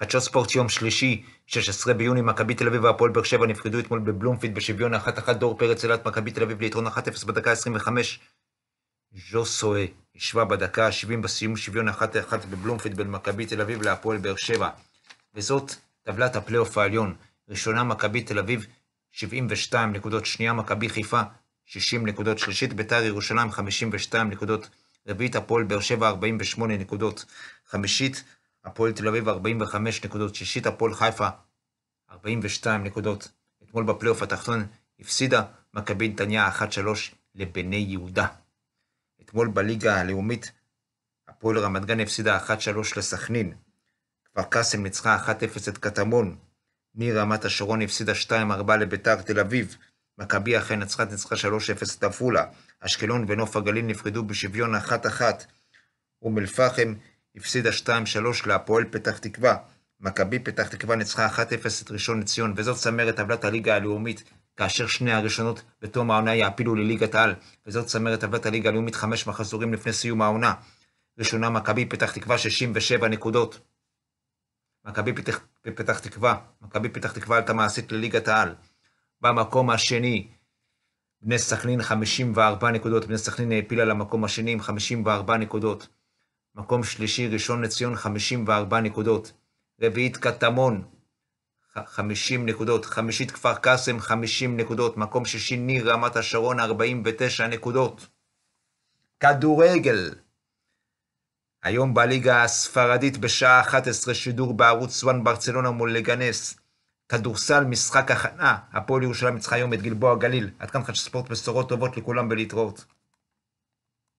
חדשות ספורט יום שלישי, 16 ביוני, מכבי תל אביב והפועל באר שבע נפקדו אתמול בבלומפיד בשוויון 1-1 דור פרץ אילת, מכבי תל אביב ליתרון 1-0 בדקה 25. ז'ו סואה ישבה בדקה ה-70 בסיום שוויון 1-1 בבלומפיד בין מכבי תל אביב להפועל באר שבע. וזאת טבלת הפלייאוף העליון. ראשונה מכבי תל אביב 72 נקודות, שנייה מכבי חיפה 60 נקודות, שלישית ביתר ירושלים 52 נקודות, רביעית הפועל באר שבע 48 נקודות, חמישית הפועל תל אביב 45 נקודות, שישית הפועל חיפה 42 נקודות. אתמול בפלייאוף התחתון הפסידה מכבי נתניה 1-3 לבני יהודה. אתמול בליגה הלאומית הפועל רמת גן הפסידה 1-3 לסכנין. כפר קאסם ניצחה 1-0 את קטמון. ניר רמת השרון הפסידה 2-4 לביתר תל אביב. מכבי אכן נצחת ניצחה 3-0 את עפולה. אשקלון ונוף הגליל נפרדו בשוויון 1-1. אום אל-פחם הפסידה 2-3 להפועל פתח תקווה. מכבי פתח תקווה ניצחה 1-0 את ראשון לציון, וזאת צמרת טבלת הליגה הלאומית, כאשר שני הראשונות בתום העונה יעפילו לליגת על, וזאת צמרת טבלת הליגה הלאומית חמש מחזורים לפני סיום העונה. ראשונה מכבי פתח תקווה 67 נקודות. מכבי פתח, פתח תקווה, מכבי פתח תקווה עלתה מעשית לליגת העל. במקום השני, בני סכנין 54 נקודות, בני סכנין העפילה למקום השני עם 54 נקודות. מקום שלישי, ראשון לציון, 54 נקודות. רביעית, קטמון, 50 נקודות. חמישית, כפר קאסם, 50 נקודות. מקום שישי, ניר רמת השרון, 49 נקודות. כדורגל, היום בליגה הספרדית בשעה 11 שידור בערוץ 1 ברצלונה מול לגנס. כדורסל, משחק הכנה, הפועל ירושלים ניצחה היום את גלבוע גליל. עד כאן חדש ספורט, בשורות טובות לכולם ולהתראות.